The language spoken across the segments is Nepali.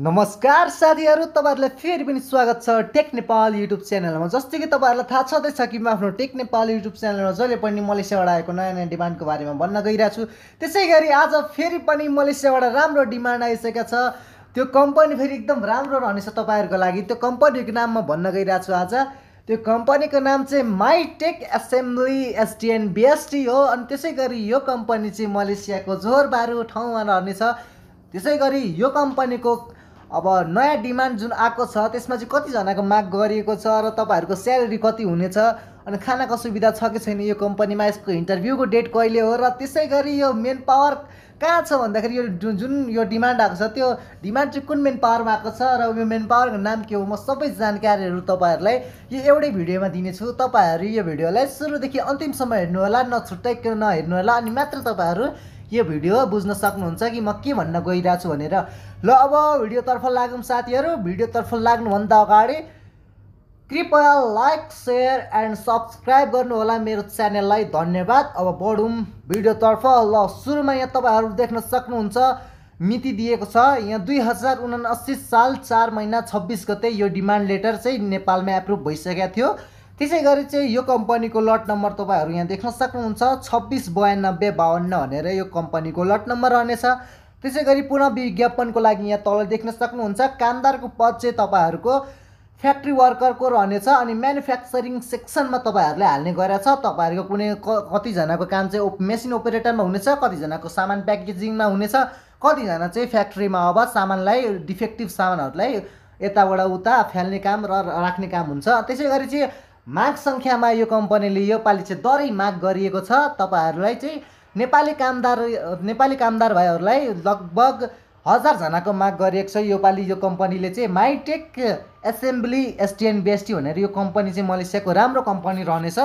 नमस्कार साथीहरू तपाईँहरूलाई फेरि पनि स्वागत छ टेक नेपाल युट्युब च्यानलमा जस्तो कि तपाईँहरूलाई थाहा छँदैछ कि म आफ्नो टेक नेपाल युट्युब च्यानलमा जहिले पनि मलेसियाबाट आएको नयाँ नयाँ डिमान्डको बारेमा भन्न गइरहेको छु त्यसै गरी आज फेरि पनि मलेसियाबाट राम्रो डिमान्ड आइसकेको छ त्यो कम्पनी फेरि एकदम राम्रो रहनेछ तपाईँहरूको लागि त्यो कम्पनीको नाम म भन्न गइरहेको आज त्यो कम्पनीको नाम चाहिँ My Tech Assembly SDN BST हो अनि त्यसै गरी यो कम्पनी चाहिँ मलेसियाको जोरबारो ठाउँमा रहनेछ त्यसै गरी यो कम्पनीको अब नयाँ डिमान्ड जुन आएको छ त्यसमा चाहिँ कतिजनाको माग गरिएको छ र तपाईँहरूको स्यालेरी कति हुनेछ अनि खानाको सुविधा छ कि छैन यो कम्पनीमा यसको इन्टरभ्यूको डेट कहिले हो र त्यसै गरी यो मेन पावर कहाँ छ भन्दाखेरि यो जुन यो डिमान्ड आएको छ त्यो डिमान्ड चाहिँ कुन मेन पावरमा आएको छ र यो मेन पावरको नाम के हो म सबै जानकारीहरू तपाईँहरूलाई यो एउटै भिडियोमा दिनेछु तपाईँहरू यो भिडियोलाई सुरुदेखि अन्तिमसम्म हेर्नुहोला नहेर्नु होला अनि मात्र तपाईँहरू यो भिडियो बुझ्न सक्नुहुन्छ कि म के भन्न गइरहेछु भनेर ल अब भिडियोतर्फ लागौँ साथीहरू भिडियोतर्फ लाग्नुभन्दा अगाडि कृपया लाइक सेयर एन्ड सब्सक्राइब गर्नुहोला मेरो च्यानललाई धन्यवाद अब बढौँ भिडियोतर्फ ल सुरुमा यहाँ तपाईँहरू देख्न सक्नुहुन्छ मिति दिएको छ यहाँ दुई हजार उनासी साल चार महिना छब्बिस गते यो डिमान्ड लेटर चाहिँ नेपालमा एप्रुभ भइसकेको थियो त्यसै गरी चाहिँ यो कम्पनीको लट नम्बर तपाईँहरू यहाँ देख्न सक्नुहुन्छ छब्बिस बयानब्बे बाहन्न भनेर यो कम्पनीको लट नम्बर रहनेछ त्यसै गरी पुनः विज्ञापनको लागि यहाँ तल देख्न सक्नुहुन्छ कामदारको पद चाहिँ तपाईँहरूको फ्याक्ट्री वर्करको रहनेछ अनि म्यानुफ्याक्चरिङ सेक्सनमा तपाईँहरूले हाल्ने गरेछ तपाईँहरूको कुनै कतिजनाको काम चाहिँ ओप मेसिन ओपरेटरमा हुनेछ कतिजनाको सामान प्याकेजिङमा हुनेछ कतिजना चाहिँ फ्याक्ट्रीमा अब सामानलाई डिफेक्टिभ सामानहरूलाई यताबाट उता फ्याल्ने काम र राख्ने काम हुन्छ त्यसै गरी चाहिँ माग सङ्ख्यामा यो कम्पनीले योपालि चाहिँ दरै माग गरिएको छ तपाईँहरूलाई चाहिँ नेपाली कामदार नेपाली कामदार भाइहरूलाई लगभग हजारजनाको माग गरिएको छ योपालि यो कम्पनीले चाहिँ माइटेक एसेम्ब्ली एसटिएन बिएसटी भनेर यो कम्पनी चाहिँ मलेसियाको राम्रो कम्पनी रहनेछ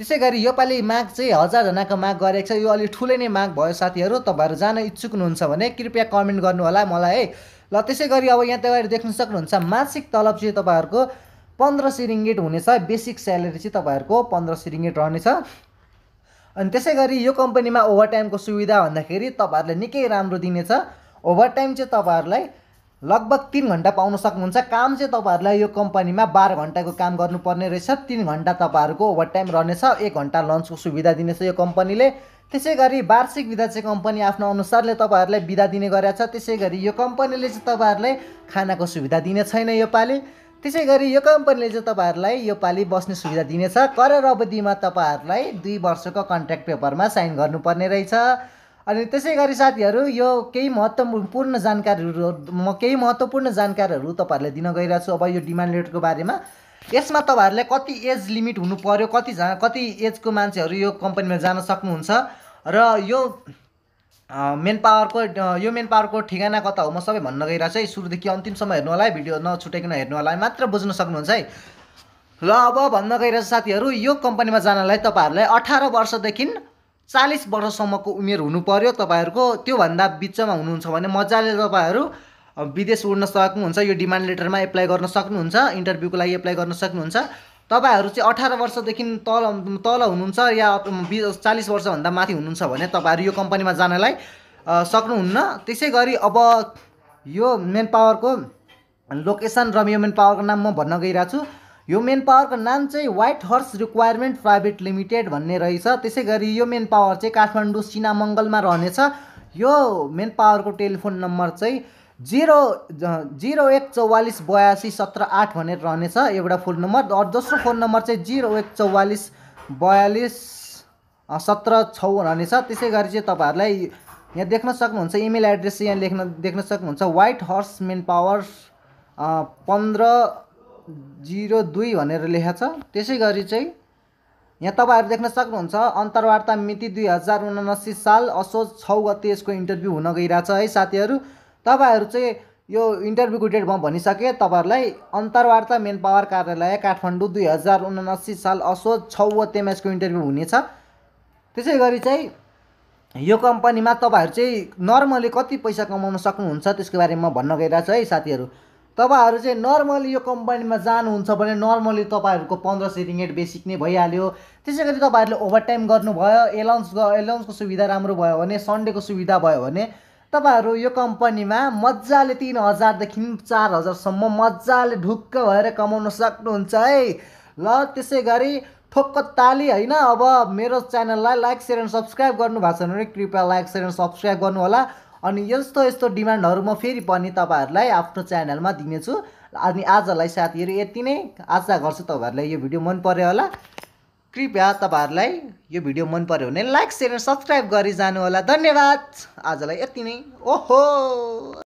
त्यसै गरी योपालि माग चाहिँ हजारजनाको माग गरेको छ यो अलि ठुलै नै माग भयो साथीहरू तपाईँहरू जान इच्छुक हुनुहुन्छ भने कृपया कमेन्ट गर्नुहोला मलाई है ल त्यसै गरी अब यहाँ तपाईँहरू देख्न सक्नुहुन्छ मासिक तलब चाहिँ तपाईँहरूको पन्ध्र सिरिङ्गेट हुनेछ बेसिक स्यालेरी चाहिँ तपाईँहरूको पन्ध्र सिरिङ्गेट रहनेछ अनि त्यसै गरी यो कम्पनीमा ओभरटाइमको सुविधा भन्दाखेरि तपाईँहरूलाई निकै राम्रो दिनेछ ओभर टाइम चाहिँ तपाईँहरूलाई लगभग तिन घन्टा पाउन सक्नुहुन्छ काम चाहिँ तपाईँहरूलाई यो कम्पनीमा बाह्र घन्टाको काम गर्नुपर्ने रहेछ तिन घन्टा तपाईँहरूको ओभर टाइम रहनेछ एक घन्टा लन्चको सुविधा दिनेछ यो कम्पनीले त्यसै गरी वार्षिक विधा चाहिँ कम्पनी आफ्नो अनुसारले तपाईँहरूलाई विदा दिने गरेको छ त्यसै गरी यो कम्पनीले चाहिँ तपाईँहरूलाई खानाको सुविधा दिने छैन योपालि त्यसै गरी यो कम्पनीले चाहिँ तपाईँहरूलाई यो पालि बस्ने सुविधा दिनेछ करार अवधिमा तपाईँहरूलाई दुई वर्षको कन्ट्र्याक्ट पेपरमा साइन गर्नुपर्ने रहेछ अनि त्यसै गरी साथीहरू यो केही महत्त्वपूर्ण जानकारीहरू म केही महत्त्वपूर्ण जानकारहरू तपाईँहरूलाई दिन गइरहेको छु अब यो डिमान्ड लेटरको बारेमा यसमा तपाईँहरूलाई कति एज लिमिट हुनु पऱ्यो कतिजना कति एजको मान्छेहरू यो कम्पनीमा जान सक्नुहुन्छ र यो मेन पावरको यो मेन पावरको ठेगाना कता हो म सबै भन्न गइरहेको छु है सुरुदेखि अन्तिमसम्म हेर्नु होला है भिडियो नछुटेकन हेर्नु होला है मात्र बुझ्न सक्नुहुन्छ है ल अब भन्न गइरहेछ साथीहरू यो कम्पनीमा जानलाई तपाईँहरूलाई अठार वर्षदेखि चालिस वर्षसम्मको उमेर हुनु पर्यो तपाईँहरूको त्योभन्दा बिचमा हुनुहुन्छ भने मजाले तपाईँहरू विदेश उड्न सक्नुहुन्छ यो डिमान्ड लेटरमा एप्लाई गर्न सक्नुहुन्छ इन्टरभ्यूको लागि एप्लाई गर्न सक्नुहुन्छ तपाईँहरू चाहिँ अठार वर्षदेखि तल तल हुनुहुन्छ या बिस चालिस वर्षभन्दा माथि हुनुहुन्छ भने तपाईँहरू यो कम्पनीमा जानलाई सक्नुहुन्न त्यसै गरी अब यो मेन पावरको लोकेसन र यो मेन पावरको नाम म भन्न गइरहेको छु यो मेन पावरको नाम चाहिँ White Horse Requirement Private Limited भन्ने रहेछ त्यसै गरी यो मेन पावर चाहिँ काठमाडौँ सिनामङ्गलमा रहनेछ यो मेन पावरको टेलिफोन नम्बर चाहिँ जिरो जिरो एक चौवालिस बयासी सत्र आठ भनेर रहनेछ एउटा फोन नम्बर अरू दोस्रो फोन नम्बर चाहिँ जिरो एक चौवालिस बयालिस सत्र छौ रहनेछ त्यसै गरी चाहिँ तपाईँहरूलाई यहाँ देख्न सक्नुहुन्छ इमेल एड्रेस यहाँ लेख्न देख्न सक्नुहुन्छ वाइट हर्स मेन पावर पन्ध्र जिरो दुई भनेर लेखेको छ त्यसै गरी चाहिँ यहाँ तपाईँहरू देख्न सक्नुहुन्छ अन्तर्वार्ता मिति दुई हजार उनासी साल असोज छौ गते यसको इन्टरभ्यू हुन गइरहेछ है साथीहरू तपाईँहरू चाहिँ यो इन्टरभ्यूको डेट म भनिसकेँ तपाईँहरूलाई अन्तर्वार्ता मेन पावर कार्यालय काठमाडौँ दुई हजार उनासी साल असोज छ तेमेसको इन्टरभ्यू हुनेछ त्यसै गरी चाहिँ यो कम्पनीमा तपाईँहरू चाहिँ नर्मली कति पैसा कमाउन सक्नुहुन्छ त्यसको बारेमा भन्न गइरहेको छु है साथीहरू तपाईँहरू चाहिँ नर्मली यो कम्पनीमा जानुहुन्छ भने नर्मली तपाईँहरूको पन्ध्र सय रिङ्गेट बेसिक नै भइहाल्यो त्यसै गरी तपाईँहरूले ओभरटाइम गर्नुभयो एलाउन्स एलाउन्सको सुविधा राम्रो भयो भने सन्डेको सुविधा भयो भने तपाईँहरू यो कम्पनीमा मजाले तिन हजारदेखि चार हजारसम्म मजाले ढुक्क भएर कमाउन सक्नुहुन्छ है ल त्यसै गरी ठोक्क ताली होइन अब मेरो च्यानललाई लाइक सेयर एन्ड सब्सक्राइब गर्नुभएको छैन भने कृपया लाइक सेयर एन्ड सब्सक्राइब होला अनि यस्तो यस्तो डिमान्डहरू म फेरि पनि तपाईँहरूलाई आफ्नो च्यानलमा दिनेछु अनि आजलाई साथीहरू यति नै आशा गर्छु तपाईँहरूलाई यो भिडियो मन पऱ्यो होला कृपया तपाईँहरूलाई यो भिडियो मन पऱ्यो भने लाइक सेयर सब्सक्राइब गरी होला धन्यवाद आजलाई यति नै ओहो